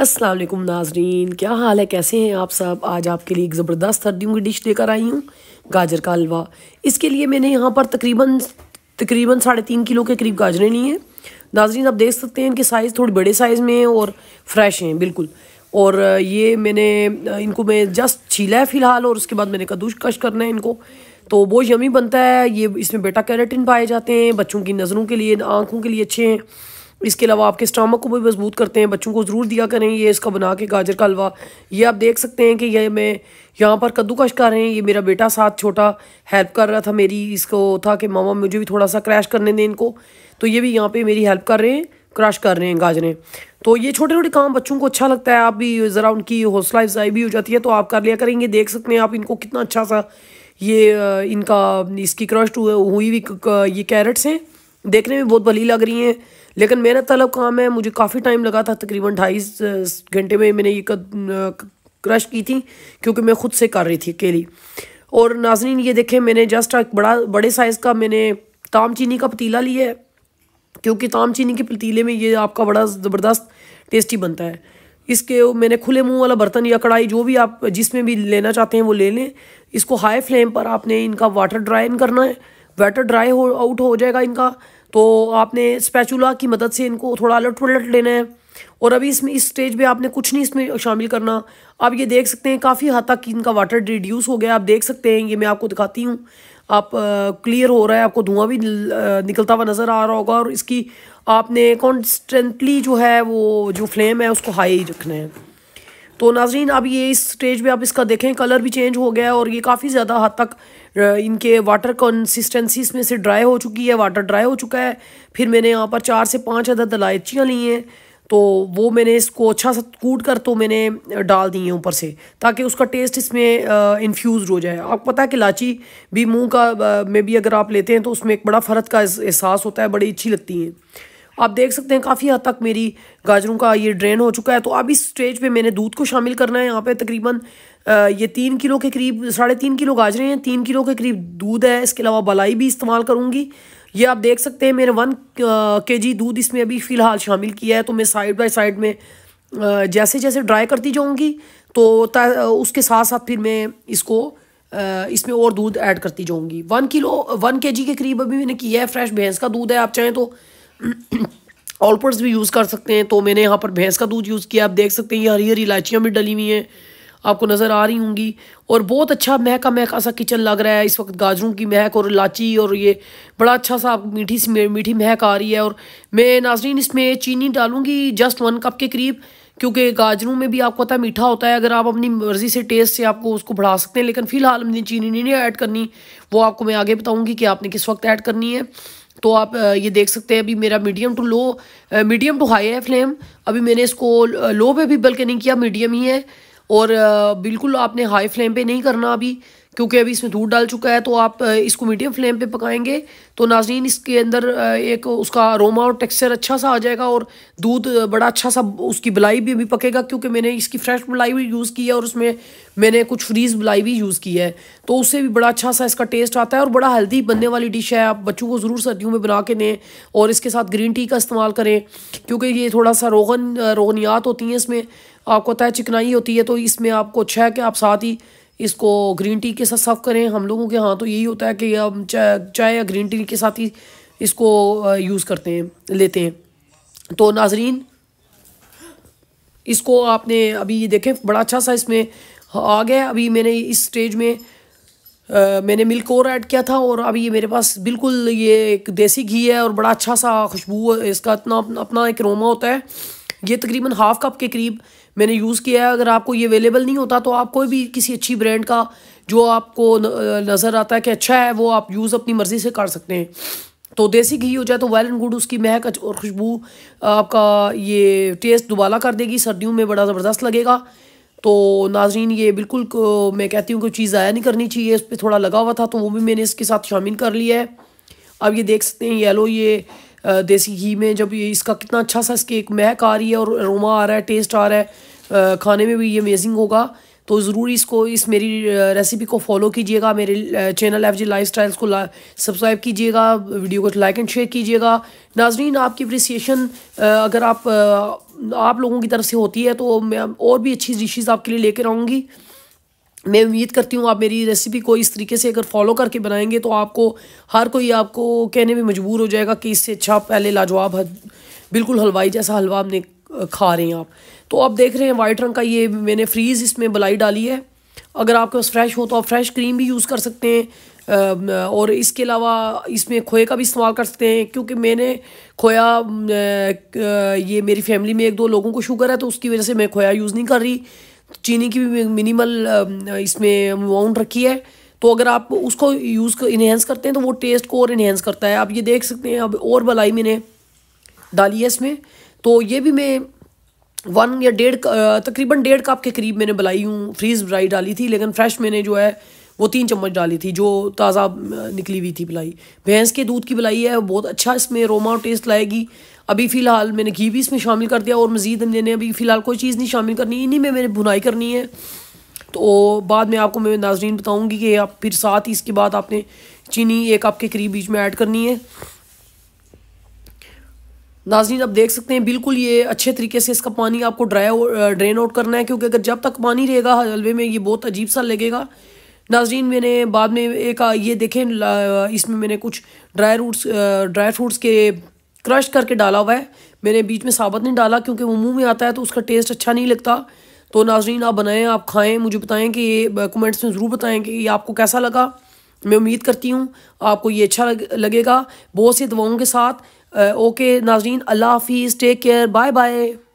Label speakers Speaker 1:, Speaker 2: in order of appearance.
Speaker 1: असलम नाजरीन क्या हाल है कैसे हैं आप सब आज आपके लिए एक ज़बरदस्त सर्दियों की डिश लेकर आई हूँ गाजर का हलवा इसके लिए मैंने यहाँ पर तकरीबन तकरीबन साढ़े तीन किलो के करीब गाजरें ली हैं नाजरीन आप देख सकते हैं इनके साइज़ थोड़े बड़े साइज़ में हैं और फ्रेश हैं बिल्कुल और ये मैंने इनको मैं जस्ट छीला है फ़िलहाल और उसके बाद मैंने कदूश कश करना है इनको तो बहुत यमी बनता है ये इसमें बेटा कैरेटिन पाए जाते हैं बच्चों की नज़रों के लिए आँखों के लिए अच्छे हैं इसके अलावा आपके स्टामक को भी मजबूत करते हैं बच्चों को ज़रूर दिया करें ये इसका बना के गाजर का हलवा ये आप देख सकते हैं कि ये मैं यहाँ पर कद्दूकश कर रहे हैं ये मेरा बेटा साथ छोटा हेल्प कर रहा था मेरी इसको था कि मामा मुझे भी थोड़ा सा क्रैश करने दें इनको तो ये भी यहाँ पर मेरी हेल्प कर रहे हैं क्रश कर रहे हैं गाजरें तो ये छोटे छोटे काम बच्चों को अच्छा लगता है आप भी ज़रा उनकी हौसला अफजाई भी हो जाती है तो आप कर लिया करेंगे देख सकते हैं आप इनको कितना अच्छा सा ये इनका इसकी क्रश हुई हुई ये कैरेट्स हैं देखने में बहुत भली लग रही हैं लेकिन मेहनत तलब काम है मुझे काफ़ी टाइम लगा था तकरीबन ढाई घंटे में मैंने ये क्रश की थी क्योंकि मैं ख़ुद से कर रही थी अकेली और नाजरीन ये देखें मैंने जस्ट एक बड़ा बड़े साइज़ का मैंने ताम चीनी का पतीला लिया है क्योंकि ताम चीनी के पतीले में ये आपका बड़ा ज़बरदस्त टेस्टी बनता है इसके मैंने खुले मुंह वाला बर्तन या कढ़ाई जो भी आप जिसमें भी लेना चाहते हैं वो ले लें इसको हाई फ्लेम पर आपने इनका वाटर ड्राइन करना है वाटर ड्राई हो आउट हो जाएगा इनका तो आपने स्पैचुला की मदद से इनको थोड़ा अलट पलट लेना है और अभी इसमें इस स्टेज पे आपने कुछ नहीं इसमें शामिल करना आप ये देख सकते हैं काफ़ी हद तक इनका वाटर रिड्यूस हो गया आप देख सकते हैं ये मैं आपको दिखाती हूँ आप क्लियर हो रहा है आपको धुआं भी निकलता हुआ नज़र आ रहा होगा और इसकी आपने कॉन्स्टेंटली जो है वो जो फ्लेम है उसको हाई रखना है तो नाजरीन अब ये इस स्टेज पे आप इसका देखें कलर भी चेंज हो गया है और ये काफ़ी ज़्यादा हद तक इनके वाटर कंसिस्टेंसीज में से ड्राई हो चुकी है वाटर ड्राई हो चुका है फिर मैंने यहाँ पर चार से पाँच अदद इलायचियाँ ली हैं तो वो मैंने इसको अच्छा सा कूट कर तो मैंने डाल दी है ऊपर से ताकि उसका टेस्ट इसमें इन्फ्यूज़ हो जाए आपको पता है कि इलाची भी मुंह का में भी अगर आप लेते हैं तो उसमें एक बड़ा फ़र्क का एहसास होता है बड़ी अच्छी लगती हैं आप देख सकते हैं काफ़ी हद तक मेरी गाजरों का ये ड्रेन हो चुका है तो अब इस स्टेज पे मैंने दूध को शामिल करना है यहाँ पे तकरीबन ये तीन किलो के करीब साढ़े तीन किलो गाजरें हैं तीन किलो के करीब दूध है इसके अलावा बलाई भी इस्तेमाल करूँगी ये आप देख सकते हैं मैंने वन के जी दूध इसमें अभी फ़िलहाल शामिल किया है तो मैं साइड बाई साइड में जैसे जैसे ड्राई करती जाऊँगी तो उसके साथ साथ फिर मैं इसको इसमें और दूध ऐड करती जाऊँगी वन किलो वन के जी के करीब अभी मैंने किया है फ्रेश भैंस का दूध है आप चाहें तो ऑलपर्स भी यूज़ कर सकते हैं तो मैंने यहाँ पर भैंस का दूध यूज़ किया आप देख सकते हैं ये हरी हरी इलायचियाँ भी डली हुई हैं आपको नज़र आ रही होंगी और बहुत अच्छा महका महका सा किचन लग रहा है इस वक्त गाजरों की महक और इलाची और ये बड़ा अच्छा सा मीठी सी मीठी महक आ रही है और मैं नाजरीन इसमें चीनी डालूँगी जस्ट वन कप के करीब क्योंकि गाजरों में भी आपको पता है मीठा होता है अगर आप अपनी मर्ज़ी से टेस्ट से आपको उसको बढ़ा सकते हैं लेकिन फ़िलहाल मैंने चीनी नहीं ऐड करनी वो आपको मैं आगे बताऊँगी कि आपने किस वक्त ऐड करनी है तो आप ये देख सकते हैं अभी मेरा medium to low medium to high है फ्लेम अभी मैंने इसको लो पे भी बल्कि नहीं किया मीडियम ही है और बिल्कुल आपने हाई फ्लेम पे नहीं करना अभी क्योंकि अभी इसमें दूध डाल चुका है तो आप इसको मीडियम फ्लेम पे पकाएंगे तो नाजीन इसके अंदर एक उसका अरोमा और टेक्सचर अच्छा सा आ जाएगा और दूध बड़ा अच्छा सा उसकी बलाई भी अभी पकेगा क्योंकि मैंने इसकी फ्रेश बलाई भी यूज़ की है और उसमें मैंने कुछ फ्रीज बलाई भी यूज़ की है तो उससे भी बड़ा अच्छा सा इसका टेस्ट आता है और बड़ा हेल्दी बनने वाली डिश है आप बच्चों को ज़रूर सर्दियों में बना के दें और इसके साथ ग्रीन टी का इस्तेमाल करें क्योंकि ये थोड़ा सा रोगन रोगनियात होती हैं इसमें आपको पता है चिकनाई होती है तो इसमें आपको अच्छा है कि आप साथ ही इसको ग्रीन टी के साथ सर्व करें हम लोगों के हाँ तो यही होता है कि हम चाय या ग्रीन टी के साथ ही इसको यूज़ करते हैं लेते हैं तो नाजरीन इसको आपने अभी ये देखें बड़ा अच्छा सा इसमें आ गया अभी मैंने इस स्टेज में आ, मैंने मिल्क और ऐड किया था और अभी ये मेरे पास बिल्कुल ये एक देसी घी है और बड़ा अच्छा सा खुशबू इसका इतना अपना एक रोमा होता है ये तकरीबन हाफ कप के करीब मैंने यूज़ किया है अगर आपको ये अवेलेबल नहीं होता तो आप कोई भी किसी अच्छी ब्रांड का जो आपको नज़र आता है कि अच्छा है वो आप यूज़ अपनी मर्ज़ी से कर सकते हैं तो देसी घी हो जाए तो वेल एंड गुड उसकी महक और खुशबू आपका ये टेस्ट दुबाला कर देगी सर्दियों में बड़ा ज़बरदस्त लगेगा तो नाजरीन ये बिल्कुल मैं कहती हूँ कि चीज़ ज़ाया नहीं करनी चाहिए इस पर थोड़ा लगा हुआ था तो वो भी मैंने इसके साथ शामिल कर लिया है अब ये देख सकते हैं येलो ये देसी घी में जब ये इसका कितना अच्छा सा इसके एक महक आ रही है और अरोमा आ रहा है टेस्ट आ रहा है खाने में भी ये अमेजिंग होगा तो ज़रूर इसको इस मेरी रेसिपी को फॉलो कीजिएगा मेरे channel F G lifestyles को सब्सक्राइब कीजिएगा वीडियो को लाइक एंड शेयर कीजिएगा नाजरीन आपकी अप्रिसिएशन अगर आप आप लोगों की तरफ से होती है तो मैं और भी अच्छी डिशेज़ आपके लिए लेकर आऊँगी मैं उम्मीद करती हूँ आप मेरी रेसिपी को इस तरीके से अगर फॉलो करके बनाएंगे तो आपको हर कोई आपको कहने में मजबूर हो जाएगा कि इससे अच्छा पहले लाजवाब बिल्कुल हलवाई जैसा हलवा आपने खा रहे हैं आप तो आप देख रहे हैं वाइट रंग का ये मैंने फ्रीज़ इसमें बलाई डाली है अगर आपके पास फ्रेश हो तो आप फ्रेश क्रीम भी यूज़ कर सकते हैं और इसके अलावा इसमें खोए का भी इस्तेमाल कर सकते हैं क्योंकि मैंने खोया ये मेरी फैमिली में एक दो लोगों को शुगर है तो उसकी वजह से मैं खोया यूज़ नहीं कर रही चीनी की भी मिनिमल इसमें अमाउंट रखी है तो अगर आप उसको यूज़ कर इन्हेंस करते हैं तो वो टेस्ट को और इन्हेंस करता है आप ये देख सकते हैं अब और भलाई मैंने डाली है इसमें तो ये भी मैं वन या डेढ़ तकरीबन डेढ़ कप के करीब मैंने बलाई हूँ फ्रीज ब्राई डाली थी लेकिन फ्रेश मैंने जो है वो तीन चम्मच डाली थी जो ताज़ा निकली हुई थी पिलाई भैंस के दूध की पिलाई है बहुत अच्छा इसमें रोमा और टेस्ट लाएगी अभी फ़िलहाल मैंने घी भी इसमें शामिल कर दिया और मज़ीद मैंने अभी फ़िलहाल कोई चीज़ नहीं शामिल करनी इन्हीं में मैंने भुनाई करनी है तो बाद में आपको मैं नाजरीन बताऊँगी कि आप फिर साथ ही इसके बाद आपने चीनी एक आपके करीब बीच में ऐड करनी है नाजरीन आप देख सकते हैं बिल्कुल ये अच्छे तरीके से इसका पानी आपको ड्राई ड्रेन आउट करना है क्योंकि अगर जब तक पानी रहेगा हलवे में ये बहुत अजीब सा लगेगा नाजरीन मैंने बाद में एक ये देखें इसमें मैंने कुछ ड्राई रूट्स ड्राई फ्रूट्स के क्रश करके डाला हुआ है मैंने बीच में साबत नहीं डाला क्योंकि वो मुंह में आता है तो उसका टेस्ट अच्छा नहीं लगता तो नाजरीन आप बनाएं आप खाएं मुझे बताएं कि ये कमेंट्स में ज़रूर बताएं कि ये आपको कैसा लगा मैं उम्मीद करती हूँ आपको ये अच्छा लग, लगेगा बहुत सी दवाओं के साथ ओके नाजरीन अल्लाह हाफिज़ टेक केयर बाय बाय